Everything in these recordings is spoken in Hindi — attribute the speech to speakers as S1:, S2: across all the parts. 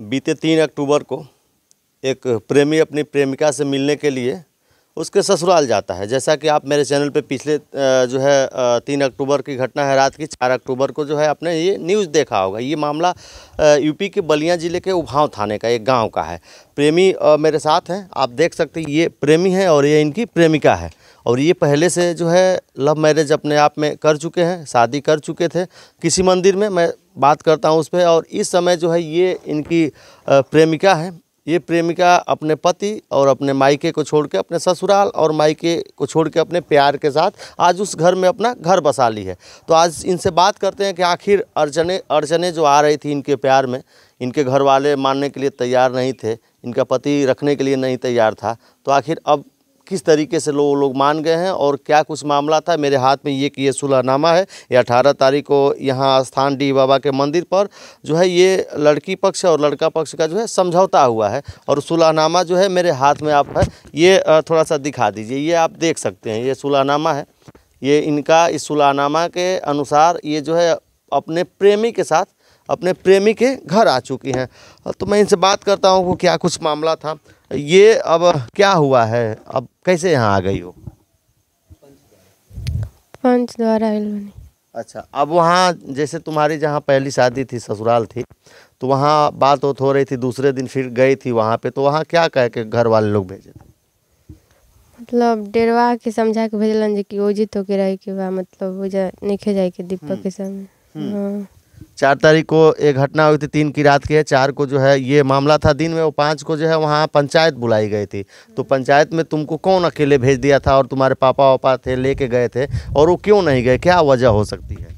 S1: बीते तीन अक्टूबर को एक प्रेमी अपनी प्रेमिका से मिलने के लिए उसके ससुराल जाता है जैसा कि आप मेरे चैनल पे पिछले जो है तीन अक्टूबर की घटना है रात की चार अक्टूबर को जो है आपने ये न्यूज़ देखा होगा ये मामला यूपी के बलिया ज़िले के उभाव थाने का एक गांव का है प्रेमी मेरे साथ हैं आप देख सकते हैं ये प्रेमी है और ये इनकी प्रेमिका है और ये पहले से जो है लव मैरिज अपने आप में कर चुके हैं शादी कर चुके थे किसी मंदिर में मैं बात करता हूँ उस पर और इस समय जो है ये इनकी प्रेमिका है ये प्रेमिका अपने पति और अपने मायके को छोड़ के अपने ससुराल और मायके को छोड़ के अपने प्यार के साथ आज उस घर में अपना घर बसा ली है तो आज इनसे बात करते हैं कि आखिर अड़चने अड़चने जो आ रही थी इनके प्यार में इनके घर वाले मानने के लिए तैयार नहीं थे इनका पति रखने के लिए नहीं तैयार था तो आखिर अब किस तरीके से लोग लोग मान गए हैं और क्या कुछ मामला था मेरे हाथ में ये कि ये सुलहनामा है ये अठारह तारीख को यहाँ स्थान डी बाबा के मंदिर पर जो है ये लड़की पक्ष और लड़का पक्ष का जो है समझौता हुआ है और सुलहनामा जो है मेरे हाथ में आप है ये थोड़ा सा दिखा दीजिए ये आप देख सकते हैं ये सुलहनामा है ये इनका इस सुलहनामा के अनुसार ये जो है अपने प्रेमी के साथ अपने प्रेमी के घर आ चुकी हैं तो मैं इनसे बात करता हूँ क्या कुछ मामला था ये अब क्या हुआ है अब कैसे यहाँ आ गई हो
S2: पंच द्वारा
S1: अच्छा अब वहाँ जैसे तुम्हारी जहाँ पहली शादी थी ससुराल थी तो वहाँ बात हो रही थी दूसरे दिन फिर गई थी वहाँ पे तो वहाँ क्या कह के घर वाले लोग भेजे थे
S2: मतलब डेरवा के समझा के भेजल जो कि ओजित होके रहे के वह मतलब वो जा निखे जाए के दीपक हम्म। के सामने हम्म। हाँ
S1: चार तारीख को ये घटना हुई थी तीन की रात की है चार को जो है ये मामला था दिन में वो पाँच को जो है वहाँ पंचायत बुलाई गई थी तो हम्म। पंचायत में तुमको कौन अकेले भेज दिया था और तुम्हारे पापा वापा थे लेके गए थे और वो क्यों नहीं गए क्या वजह हो सकती है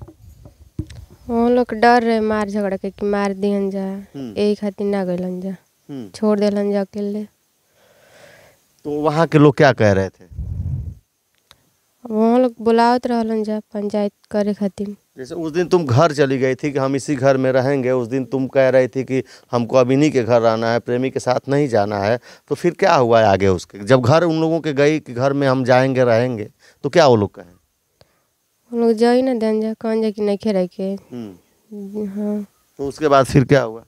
S2: वो हाँ, लोग डर रहे मार झगड़ के कि मार दिहन जा यही हम्म। खातिर ना गए जा हम्म। छोड़ दिलन जा अकेले
S1: तो वहाँ के लोग क्या कह रहे थे
S2: वहाँ लोग बुलावत रहन जा पंचायत करे खातिर
S1: जैसे उस दिन तुम घर चली गई थी कि हम इसी घर में रहेंगे उस दिन तुम कह रही थी कि हमको अभिनी के घर रहना है प्रेमी के साथ नहीं जाना है तो फिर क्या हुआ है आगे उसके जब घर उन लोगों के गई कि घर में हम जाएंगे रहेंगे तो क्या वो लोग कहें
S2: उन लोग जाई ना देन जा कौन जा कि नहीं खे के हम्म। हाँ
S1: तो उसके बाद फिर क्या हुआ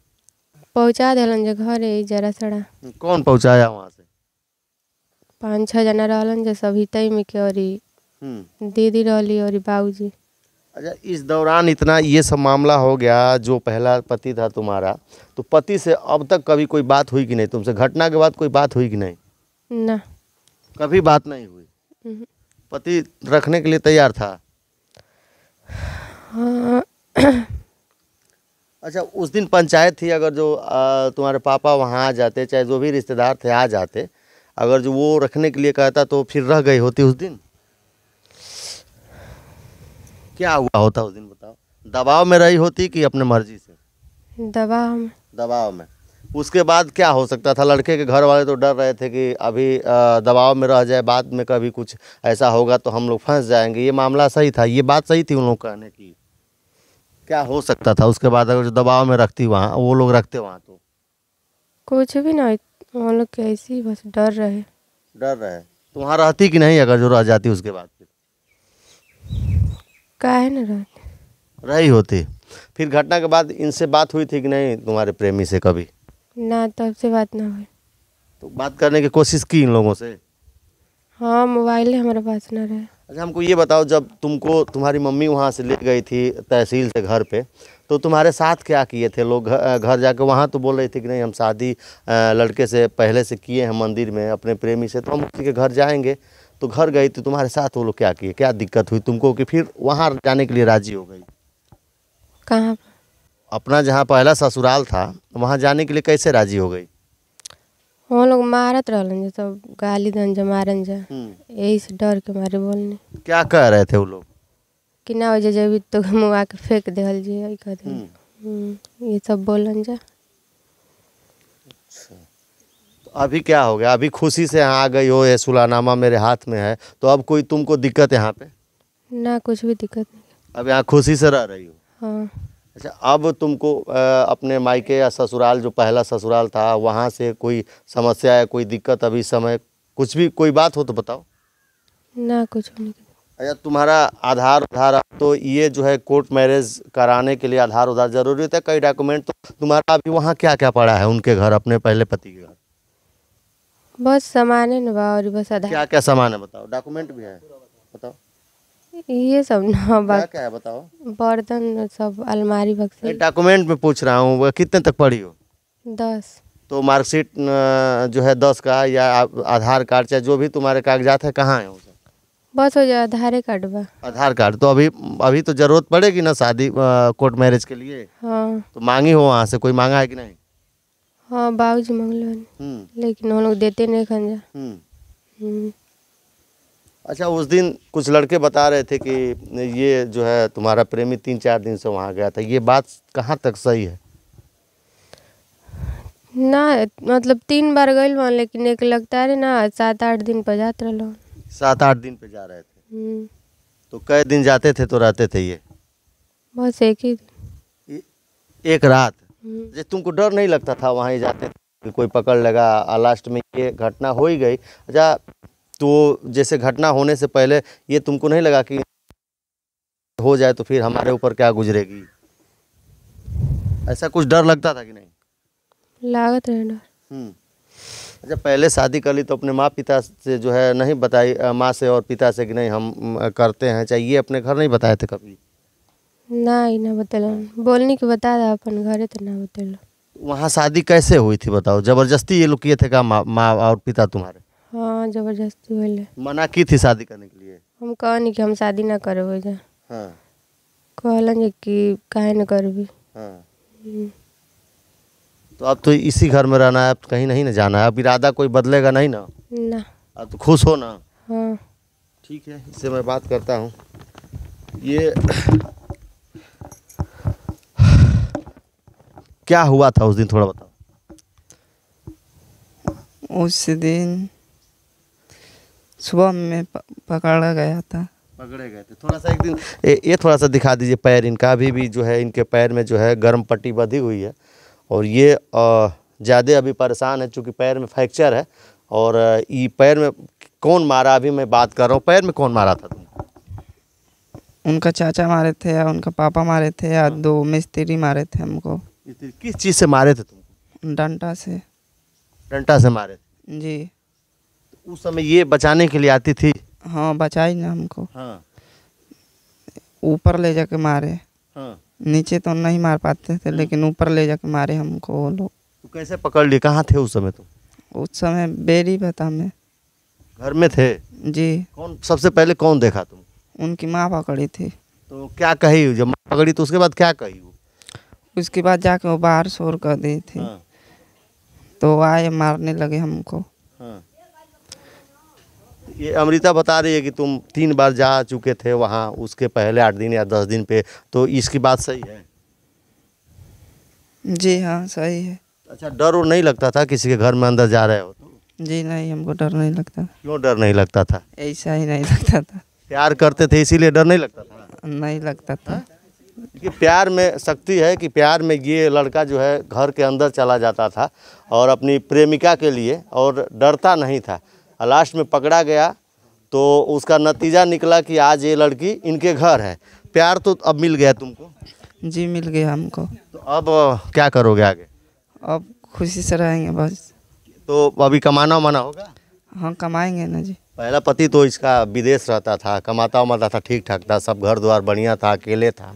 S2: पहुँचा दिलन जा घर जरा सड़ा
S1: कौन पहुँचाया वहाँ से
S2: पाँच छः जना रहा जा सभी में के और हम्म। दीदी रहली और बाबूजी अच्छा
S1: इस दौरान इतना ये सब मामला हो गया जो पहला पति था तुम्हारा तो पति से अब तक कभी कोई बात हुई कि नहीं तुमसे घटना के बाद कोई बात हुई कि नहीं
S2: ना कभी बात नहीं हुई हम्म।
S1: पति रखने के लिए तैयार था हाँ। अच्छा उस दिन पंचायत थी अगर जो तुम्हारे पापा वहाँ आ जाते चाहे जो भी रिश्तेदार थे आ जाते अगर जो वो रखने के लिए कहता तो फिर रह गई होती उस दिन क्या हुआ होता उस दिन बताओ दबाव में रही होती कि अपने मर्जी
S2: से दबाव में
S1: दबाव में उसके बाद क्या हो सकता था लड़के के घर वाले तो डर रहे थे कि अभी दबाव में रह जाए बाद में कभी कुछ ऐसा होगा तो हम लोग फंस जाएंगे ये मामला सही था ये बात सही थी उन लोग कहने की क्या हो सकता था उसके बाद अगर जो दबाव में रखती वहाँ वो लोग रखते वहाँ तो
S2: कुछ भी ना वो लोग कैसी बस डर रहे
S1: डर रहे तो वहाँ रहती कि नहीं अगर जो रह जाती उसके बाद का है ना रही होती फिर घटना के बाद इनसे बात हुई थी कि नहीं तुम्हारे प्रेमी से कभी
S2: ना तब तो से बात ना हुई
S1: तो बात करने की कोशिश की इन लोगों से
S2: हाँ मोबाइल हमारे पास ना रहे
S1: अच्छा हमको ये बताओ जब तुमको तुम्हारी मम्मी वहाँ से ले गई थी तहसील से घर पे तो तुम्हारे साथ क्या किए थे लोग घर जाके वहाँ तो बोल रहे थे कि नहीं हम शादी लड़के से पहले से किए हैं मंदिर में अपने प्रेमी से तो हम उसी के घर जाएंगे तो घर गई तो तुम्हारे साथ वो लोग क्या किए क्या दिक्कत हुई तुमको कि फिर वहाँ जाने के लिए राजी हो गई कहाँ अपना जहाँ पहला ससुराल था वहाँ जाने के लिए कैसे राजी हो गई
S2: वो लोग मारत रहे तो गाली दंजा मारन जा हम्म। यही से डर के मारे बोलने
S1: क्या कह रहे थे वो लोग
S2: कि ना हो जाए जब तो मुआ के फेंक दे जी हम्म। हम्म, ये सब बोलन जा
S1: अभी क्या हो गया अभी खुशी से यहाँ आ गई हो ये सुलानामा मेरे हाथ में है तो अब कोई तुमको दिक्कत यहाँ पे
S2: ना कुछ भी दिक्कत नहीं
S1: अब यहाँ खुशी से रह रही हो हाँ अच्छा अब तुमको अपने मायके या ससुराल जो पहला ससुराल था वहाँ से कोई समस्या या कोई दिक्कत अभी समय कुछ भी कोई बात हो तो बताओ ना कुछ अच्छा तुम्हारा आधार उधार तो ये जो है कोर्ट मैरिज कराने के लिए आधार उधार जरूरी होता है कई डॉक्यूमेंट तो तुम्हारा अभी वहाँ क्या क्या पड़ा है उनके घर अपने पहले पति के घर
S2: बहुत सामान है ना और बस आधार क्या
S1: क्या सामान है बताओ डॉक्यूमेंट भी है बताओ
S2: ये सब ना बा क्या क्या है बताओ बर्तन सब अलमारी बक्से
S1: डॉक्यूमेंट में पूछ रहा हूँ कितने तक पढ़ी हो दस तो मार्कशीट जो है दस का या आधार कार्ड चाहे जो भी तुम्हारे कागजात है कहाँ है
S2: बस हो जाए आधार कार्ड बा
S1: आधार कार्ड तो अभी अभी तो जरूरत पड़ेगी ना शादी कोर्ट मैरिज के लिए हाँ तो मांगी हो वहाँ से कोई मांगा है कि नहीं
S2: हाँ बाबू जी मंगल हम्म। लेकिन वो लोग देते नहीं खंजा हम्म। हम्म।
S1: अच्छा उस दिन कुछ लड़के बता रहे थे कि ये जो है तुम्हारा प्रेमी तीन चार दिन से वहाँ गया था ये बात कहाँ तक सही है
S2: ना मतलब तीन बार गए वहाँ लेकिन एक लगता है ना सात आठ दिन पर जाते रहा
S1: सात आठ दिन पे जा रहे
S2: थे
S1: तो कई दिन जाते थे तो रहते थे ये
S2: बस एक ही दिन
S1: एक रात हम्म। जे तुमको डर नहीं लगता था वहाँ ही जाते थे कोई पकड़ लगा लास्ट में ये घटना हो ही गई अच्छा तो जैसे घटना होने से पहले ये तुमको नहीं लगा कि हो जाए तो फिर हमारे ऊपर क्या गुजरेगी ऐसा कुछ डर लगता था कि
S2: नहीं लागत रहे डर हम्म।
S1: अच्छा पहले शादी कर ली तो अपने माँ पिता से जो है नहीं बताई माँ से और पिता से कि नहीं हम करते हैं चाहिए अपने घर नहीं बताए थे कभी
S2: ना ही ना बतेलन बोलने के बता रहा अपन घरे तो ना बतेलो
S1: वहाँ शादी कैसे हुई थी बताओ जबरदस्ती ये लोग किए थे का माँ मा और पिता तुम्हारे
S2: हाँ जबरदस्ती बोले
S1: मना की थी शादी करने के
S2: लिए हम कह नहीं कि हम शादी ना करबे जा हाँ कि काहे कर भी हाँ हम्म।
S1: तो अब तो इसी घर में रहना है अब तो कहीं नहीं ना जाना है अब इरादा कोई बदलेगा नहीं ना ना अब तो खुश हो ना हाँ ठीक है इससे मैं बात करता हूँ ये क्या हुआ था उस दिन थोड़ा बताओ
S3: उस दिन सुबह में पकड़ा गया था
S1: पकड़े गए थे थोड़ा सा एक दिन ए, ये थोड़ा सा दिखा दीजिए पैर इनका अभी भी जो है इनके पैर में जो है गर्म पट्टी बधी हुई है और ये ज़्यादा अभी परेशान है चूँकि पैर में फ्रैक्चर है और ये पैर में कौन मारा अभी मैं बात कर रहा हूँ पैर में कौन मारा था तुम
S3: उनका चाचा मारे थे या उनका पापा मारे थे या हाँ। दो मिस्त्री मारे थे हमको किस चीज़ से मारे थे तुमको डंटा से
S1: डंटा से मारे
S3: थे जी
S1: तो उस समय ये बचाने के लिए आती थी
S3: हाँ बचाई ना हमको हाँ। ऊपर हाँ ले जाके मारे हाँ नीचे तो नहीं मार पाते थे लेकिन ऊपर ले जाके मारे हमको वो लोग तो
S1: कैसे पकड़ लिए कहाँ थे उस समय तुम
S3: उस समय बेरी बता में
S1: घर में थे जी कौन सबसे पहले कौन देखा तुम उनकी
S3: माँ पकड़ी थी तो क्या कही जब माँ
S1: पकड़ी तो उसके बाद क्या कही
S3: उसके बाद जाके वो बाहर शोर कर दिए थे हाँ। तो आए मारने लगे हमको
S1: हाँ। ये अमृता बता रही है कि तुम तीन बार जा चुके थे वहाँ उसके पहले आठ दिन या दस दिन पे तो इसकी बात सही है
S3: जी हाँ सही है अच्छा
S1: डर और नहीं लगता था किसी के घर में अंदर जा रहे हो
S3: तो जी नहीं हमको डर नहीं लगता
S1: क्यों डर नहीं लगता
S3: था ऐसा ही नहीं लगता था प्यार करते थे इसीलिए डर नहीं लगता था नहीं लगता था हा?
S1: कि प्यार में शक्ति है कि प्यार में ये लड़का जो है घर के अंदर चला जाता था और अपनी प्रेमिका के लिए और डरता नहीं था लास्ट में पकड़ा गया तो उसका नतीजा निकला कि आज ये लड़की इनके घर है प्यार तो अब मिल गया तुमको
S3: जी मिल गया हमको
S1: तो अब क्या करोगे आगे
S3: अब खुशी से रहेंगे बस
S1: तो अभी कमाना उमाना होगा
S3: हाँ कमाएंगे ना जी
S1: पहला पति तो इसका विदेश रहता था कमाता उमाता था ठीक ठाक था सब घर द्वार बढ़िया था अकेले था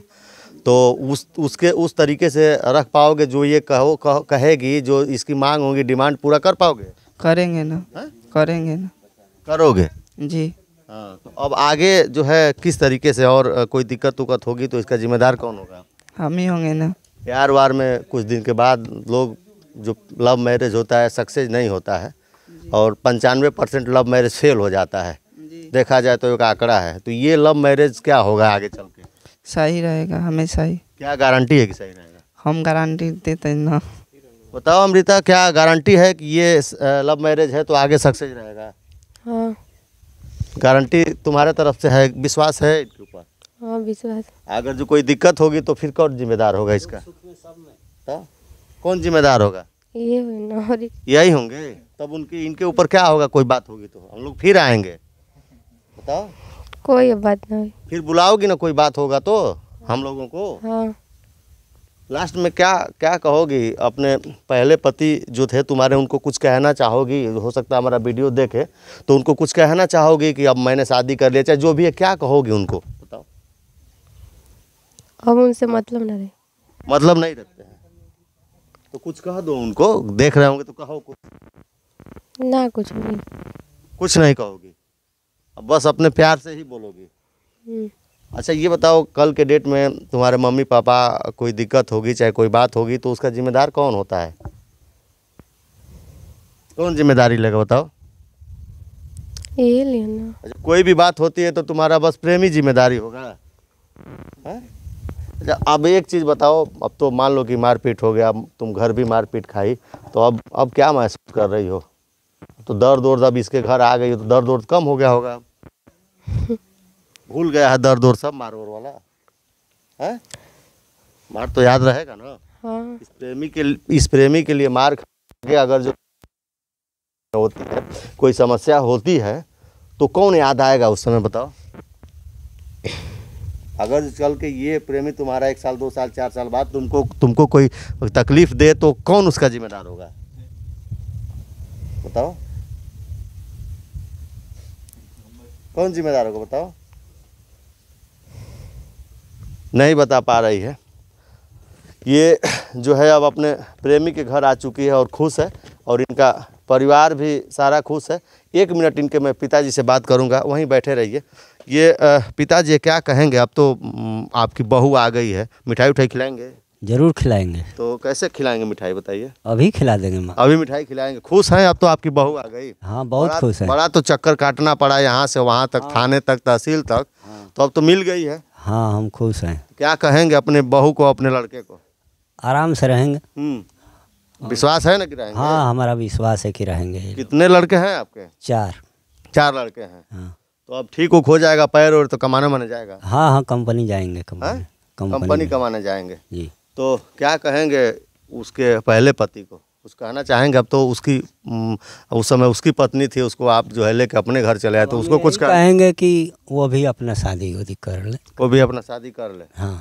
S1: तो उस उसके उस तरीके से रख पाओगे जो ये कहो कह, कहेगी जो इसकी मांग होगी डिमांड पूरा कर पाओगे
S3: करेंगे ना है? करेंगे ना करोगे जी हाँ,
S1: तो अब आगे जो है किस तरीके से और कोई दिक्कत उक्कत होगी तो इसका जिम्मेदार कौन होगा
S3: हम ही होंगे ना
S1: प्यार वार में कुछ दिन के बाद लोग जो लव मैरिज होता है सक्सेस नहीं होता है और पंचानवे परसेंट लव मैरिज फेल हो जाता है देखा जाए तो एक आंकड़ा है तो ये लव मैरिज क्या होगा आगे चल
S3: सही रहेगा हमेशा ही क्या गारंटी है कि सही रहेगा हम गारंटी देते हैं ना बताओ
S1: अमृता क्या गारंटी है कि ये लव मैरिज है तो आगे सक्सेस रहेगा हाँ गारंटी तुम्हारे तरफ से है विश्वास है ऊपर
S2: हाँ विश्वास
S1: अगर जो कोई दिक्कत होगी तो फिर कौन जिम्मेदार होगा इसका हाँ? कौन जिम्मेदार होगा
S2: ये
S1: यही होंगे तब उनके इनके ऊपर क्या होगा कोई बात होगी तो हम लोग फिर आएंगे
S2: बताओ कोई बात नहीं
S1: फिर बुलाओगी ना कोई बात होगा तो हम लोगों को हाँ लास्ट में क्या क्या कहोगी अपने पहले पति जो थे तुम्हारे उनको कुछ कहना चाहोगी हो सकता है हमारा वीडियो देखे तो उनको कुछ कहना चाहोगी कि अब मैंने शादी कर लिया चाहे जो भी है क्या कहोगी उनको बताओ
S2: अब उनसे मतलब ना रहे
S1: मतलब नहीं रखते हैं तो कुछ कह दो उनको देख रहे होंगे तो कहो
S2: कुछ ना कुछ नहीं
S1: कुछ नहीं कहोगी अब बस अपने प्यार से ही बोलोगी हम्म। अच्छा ये बताओ कल के डेट में तुम्हारे मम्मी पापा कोई दिक्कत होगी चाहे कोई बात होगी तो उसका जिम्मेदार कौन होता है कौन जिम्मेदारी लेगा बताओ
S2: ये लेना
S1: अच्छा कोई भी बात होती है तो तुम्हारा बस प्रेमी जिम्मेदारी होगा हाँ? अच्छा अब एक चीज़ बताओ अब तो मान लो कि मारपीट हो गया तुम घर भी मारपीट खाई तो अब अब क्या महसूस कर रही हो तो दर्द और अब इसके घर आ गई तो दर्द उर्द कम हो गया होगा भूल गया है दर्द और सब मार वाला है मार तो याद रहेगा ना हाँ। इस प्रेमी के इस प्रेमी के लिए मार के अगर जो होती है कोई समस्या होती है तो कौन याद आएगा उस समय बताओ अगर चल के ये प्रेमी तुम्हारा एक साल दो साल चार साल बाद तुमको तुमको कोई तकलीफ दे तो कौन उसका जिम्मेदार होगा बताओ कौन जिम्मेदार होगा बताओ नहीं बता पा रही है ये जो है अब अपने प्रेमी के घर आ चुकी है और खुश है और इनका परिवार भी सारा खुश है एक मिनट इनके मैं पिताजी से बात करूंगा वहीं बैठे रहिए ये पिताजी क्या कहेंगे अब तो आपकी बहू आ गई है मिठाई उठाई खिलाएंगे जरूर खिलाएंगे तो कैसे खिलाएंगे मिठाई बताइए अभी खिला देंगे माँ अभी मिठाई खिलाएंगे खुश हैं अब तो आपकी बहू आ गई हाँ बहुत खुश है बड़ा तो चक्कर काटना पड़ा यहाँ से वहाँ तक हाँ। थाने तक तहसील तक हाँ। तो अब तो मिल गई है
S3: हाँ हम खुश हैं
S1: क्या कहेंगे अपने बहू को अपने लड़के को आराम से रहेंगे हम्म। विश्वास है ना कि रहेंगे हाँ
S3: हमारा विश्वास है कि रहेंगे कितने
S1: लड़के हैं आपके चार चार लड़के हैं हाँ तो अब ठीक उक हो जाएगा पैर और तो कमाने माने जाएगा
S3: हाँ हाँ कंपनी जाएंगे कंपनी
S1: कंपनी कमाने जाएंगे जी तो क्या कहेंगे उसके पहले पति को कुछ कहना चाहेंगे अब तो उसकी उस समय उसकी पत्नी थी उसको आप जो है लेके अपने घर चले आए तो उसको कुछ कहेंगे
S3: कि वो भी अपना शादी उदी कर ले वो भी अपना शादी कर ले हाँ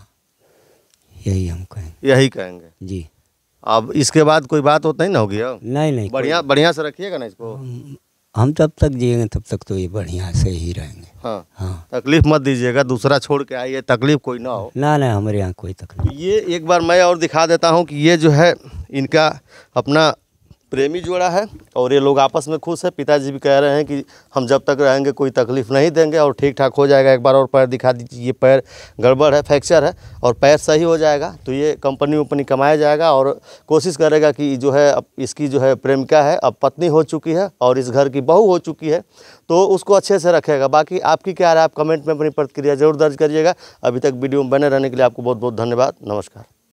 S3: यही
S1: हम कहेंगे यही कहेंगे जी अब इसके बाद कोई बात होता ही ना होगी अब नहीं नहीं बढ़िया बढ़िया से रखिएगा ना इसको हम जब तक जिएंगे तब तक तो ये बढ़िया से ही रहेंगे हाँ, हाँ। तकलीफ मत दीजिएगा दूसरा छोड़ के आइए तकलीफ कोई ना हो ना ना
S3: हमारे यहाँ कोई तकलीफ
S1: ये एक बार मैं और दिखा देता हूँ कि ये जो है इनका अपना प्रेमी जोड़ा है और ये लोग आपस में खुश है पिताजी भी कह रहे हैं कि हम जब तक रहेंगे कोई तकलीफ़ नहीं देंगे और ठीक ठाक हो जाएगा एक बार और पैर दिखा दीजिए ये पैर गड़बड़ है फ्रैक्चर है और पैर सही हो जाएगा तो ये कंपनी वंपनी कमाया जाएगा और कोशिश करेगा कि जो है अब इसकी जो है प्रेमिका है अब पत्नी हो चुकी है और इस घर की बहू हो चुकी है तो उसको अच्छे से रखेगा बाकी आपकी क्या राय आप कमेंट में अपनी प्रतिक्रिया जरूर दर्ज करिएगा अभी तक वीडियो में बने रहने के लिए आपको बहुत बहुत धन्यवाद नमस्कार